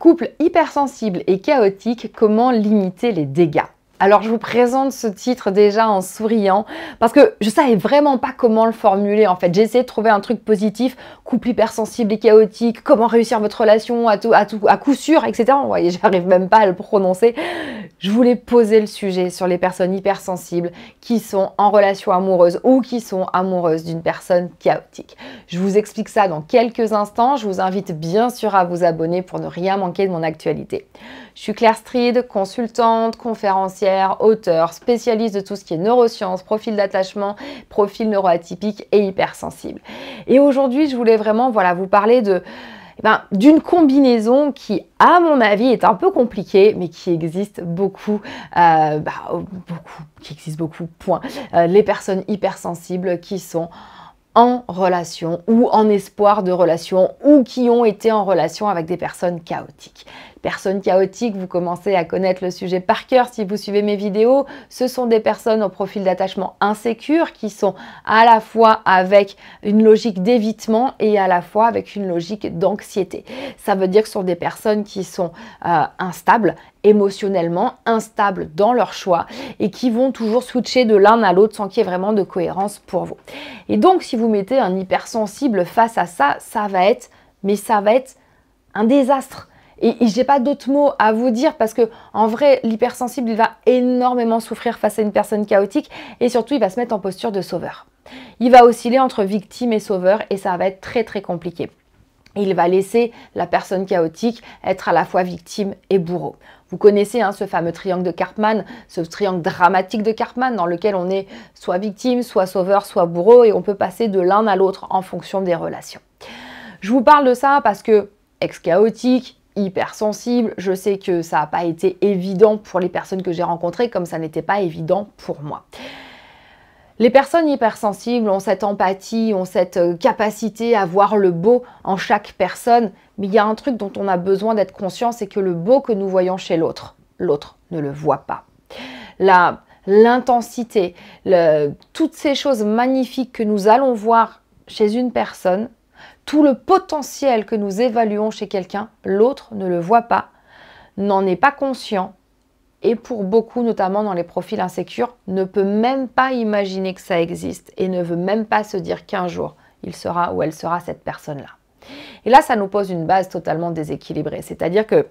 Couple hypersensible et chaotique, comment limiter les dégâts alors je vous présente ce titre déjà en souriant parce que je savais vraiment pas comment le formuler en fait. J'ai essayé de trouver un truc positif, couple hypersensible et chaotique, comment réussir votre relation à tout, à tout, à coup sûr, etc. Vous voyez, j'arrive même pas à le prononcer. Je voulais poser le sujet sur les personnes hypersensibles qui sont en relation amoureuse ou qui sont amoureuses d'une personne chaotique. Je vous explique ça dans quelques instants. Je vous invite bien sûr à vous abonner pour ne rien manquer de mon actualité. Je suis Claire Stride, consultante, conférencière auteur, spécialiste de tout ce qui est neurosciences, profil d'attachement, profil neuroatypique et hypersensible. Et aujourd'hui, je voulais vraiment voilà, vous parler de eh ben, d'une combinaison qui, à mon avis, est un peu compliquée, mais qui existe beaucoup, euh, bah, qui existe beaucoup, point. Euh, les personnes hypersensibles qui sont en relation ou en espoir de relation ou qui ont été en relation avec des personnes chaotiques personnes chaotiques, vous commencez à connaître le sujet par cœur si vous suivez mes vidéos. Ce sont des personnes au profil d'attachement insécure qui sont à la fois avec une logique d'évitement et à la fois avec une logique d'anxiété. Ça veut dire que ce sont des personnes qui sont euh, instables émotionnellement, instables dans leur choix et qui vont toujours switcher de l'un à l'autre sans qu'il y ait vraiment de cohérence pour vous. Et donc, si vous mettez un hypersensible face à ça, ça va être, mais ça va être un désastre. Et, j'ai pas d'autres mots à vous dire parce que en vrai, l'hypersensible, il va énormément souffrir face à une personne chaotique et surtout, il va se mettre en posture de sauveur. Il va osciller entre victime et sauveur et ça va être très très compliqué. Il va laisser la personne chaotique être à la fois victime et bourreau. Vous connaissez hein, ce fameux triangle de Cartman, ce triangle dramatique de Cartman dans lequel on est soit victime, soit sauveur, soit bourreau et on peut passer de l'un à l'autre en fonction des relations. Je vous parle de ça parce que ex-chaotique, hypersensible, Je sais que ça n'a pas été évident pour les personnes que j'ai rencontrées, comme ça n'était pas évident pour moi. Les personnes hypersensibles ont cette empathie, ont cette euh, capacité à voir le beau en chaque personne, mais il y a un truc dont on a besoin d'être conscient, c'est que le beau que nous voyons chez l'autre, l'autre ne le voit pas. l'intensité, toutes ces choses magnifiques que nous allons voir chez une personne, tout le potentiel que nous évaluons chez quelqu'un, l'autre ne le voit pas, n'en est pas conscient et pour beaucoup, notamment dans les profils insécures, ne peut même pas imaginer que ça existe et ne veut même pas se dire qu'un jour, il sera ou elle sera cette personne-là. Et là, ça nous pose une base totalement déséquilibrée. C'est-à-dire que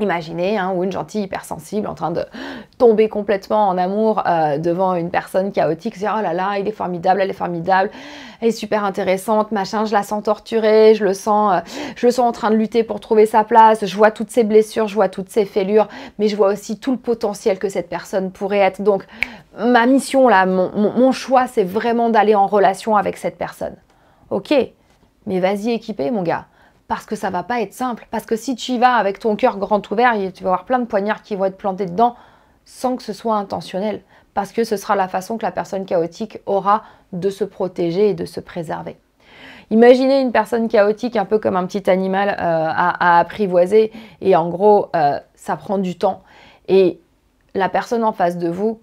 Imaginez hein, ou une gentille hypersensible en train de tomber complètement en amour euh, devant une personne chaotique, c'est oh là là, il est formidable, elle est formidable, elle est super intéressante, machin, je la sens torturée, je le sens, euh, je sens en train de lutter pour trouver sa place, je vois toutes ses blessures, je vois toutes ses fêlures, mais je vois aussi tout le potentiel que cette personne pourrait être. Donc ma mission là, mon, choix, c'est vraiment d'aller en relation avec cette personne. Ok, mais vas-y équipé mon gars parce que ça va pas être simple. Parce que si tu y vas avec ton cœur grand ouvert, tu vas avoir plein de poignards qui vont être plantés dedans sans que ce soit intentionnel. Parce que ce sera la façon que la personne chaotique aura de se protéger et de se préserver. Imaginez une personne chaotique un peu comme un petit animal euh, à, apprivoiser et en gros, euh, ça prend du temps. Et la personne en face de vous,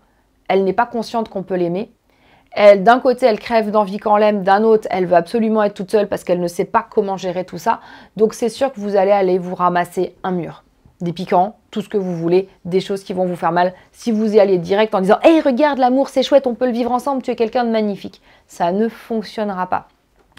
elle n'est pas consciente qu'on peut l'aimer, elle, d'un côté, elle crève d'envie quand l'aime, d'un autre, elle veut absolument être toute seule parce qu'elle ne sait pas comment gérer tout ça. Donc c'est sûr que vous allez aller vous ramasser un mur. Des piquants, tout ce que vous voulez, des choses qui vont vous faire mal. Si vous y allez direct en disant Hé, hey, regarde, l'amour, c'est chouette, on peut le vivre ensemble, tu es quelqu'un de magnifique. Ça ne fonctionnera pas.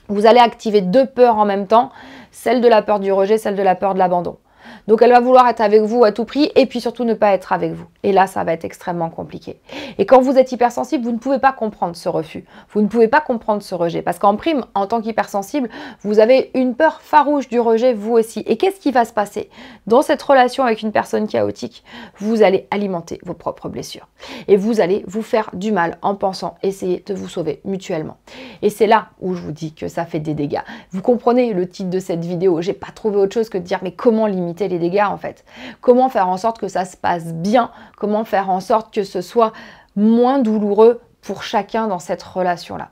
Vous allez activer deux peurs en même temps, celle de la peur du rejet, celle de la peur de l'abandon. Donc elle va vouloir être avec vous à tout prix et puis surtout ne pas être avec vous. Et là, ça va être extrêmement compliqué. Et quand vous êtes hypersensible, vous ne pouvez pas comprendre ce refus. Vous ne pouvez pas comprendre ce rejet. Parce qu'en prime, en tant qu'hypersensible, vous avez une peur farouche du rejet, vous aussi. Et qu'est-ce qui va se passer Dans cette relation avec une personne chaotique, vous allez alimenter vos propres blessures. Et vous allez vous faire du mal en pensant essayer de vous sauver mutuellement. Et c'est là où je vous dis que ça fait des dégâts. Vous comprenez le titre de cette vidéo. J'ai pas trouvé autre chose que de dire mais comment limiter les dégâts en fait. Comment faire en sorte que ça se passe bien Comment faire en sorte que ce soit moins douloureux pour chacun dans cette relation-là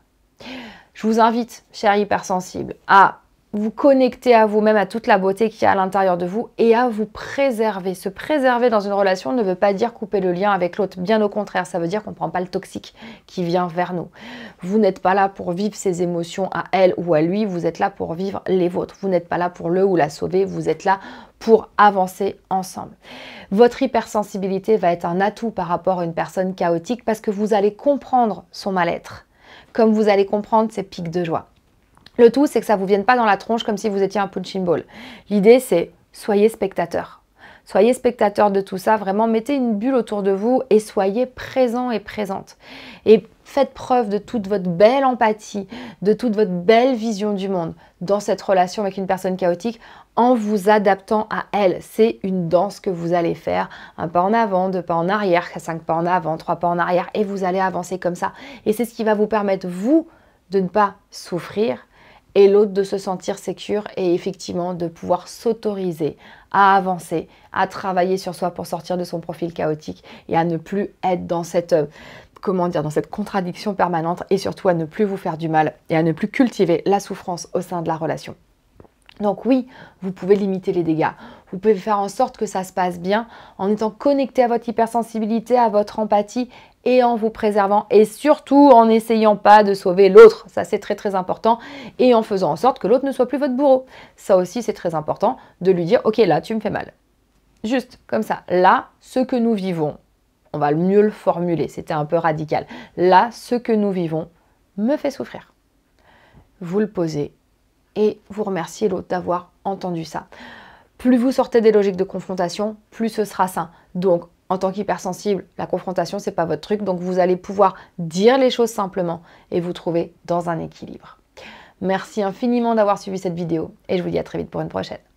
Je vous invite, chers hypersensibles, à vous connecter à vous-même, à toute la beauté qui est à l'intérieur de vous et à vous préserver. Se préserver dans une relation ne veut pas dire couper le lien avec l'autre. Bien au contraire, ça veut dire qu'on ne prend pas le toxique qui vient vers nous. Vous n'êtes pas là pour vivre ses émotions à elle ou à lui, vous êtes là pour vivre les vôtres. Vous n'êtes pas là pour le ou la sauver, vous êtes là pour avancer ensemble. Votre hypersensibilité va être un atout par rapport à une personne chaotique parce que vous allez comprendre son mal-être, comme vous allez comprendre ses pics de joie. Le tout, c'est que ça ne vous vienne pas dans la tronche comme si vous étiez un punching ball. L'idée, c'est soyez spectateur. Soyez spectateur de tout ça, vraiment mettez une bulle autour de vous et soyez présent et présente. Et faites preuve de toute votre belle empathie, de toute votre belle vision du monde dans cette relation avec une personne chaotique en vous adaptant à elle. C'est une danse que vous allez faire, un pas en avant, deux pas en arrière, cinq pas en avant, trois pas en arrière, et vous allez avancer comme ça. Et c'est ce qui va vous permettre, vous, de ne pas souffrir, et l'autre de se sentir sécure et effectivement de pouvoir s'autoriser à avancer, à travailler sur soi pour sortir de son profil chaotique et à ne plus être dans cette euh, comment dire, dans cette contradiction permanente et surtout à ne plus vous faire du mal et à ne plus cultiver la souffrance au sein de la relation. Donc oui, vous pouvez limiter les dégâts, vous pouvez faire en sorte que ça se passe bien en étant connecté à votre hypersensibilité, à votre empathie et en vous préservant et surtout en n'essayant pas de sauver l'autre, ça c'est très très important, et en faisant en sorte que l'autre ne soit plus votre bourreau. Ça aussi c'est très important de lui dire, ok là tu me fais mal. Juste comme ça, là, ce que nous vivons, on va mieux le formuler, c'était un peu radical, là, ce que nous vivons me fait souffrir. Vous le posez et vous remerciez l'autre d'avoir entendu ça plus vous sortez des logiques de confrontation, plus ce sera sain. Donc, en tant qu'hypersensible, la confrontation, c'est pas votre truc, donc vous allez pouvoir dire les choses simplement et vous trouver dans un équilibre. Merci infiniment d'avoir suivi cette vidéo et je vous dis à très vite pour une prochaine.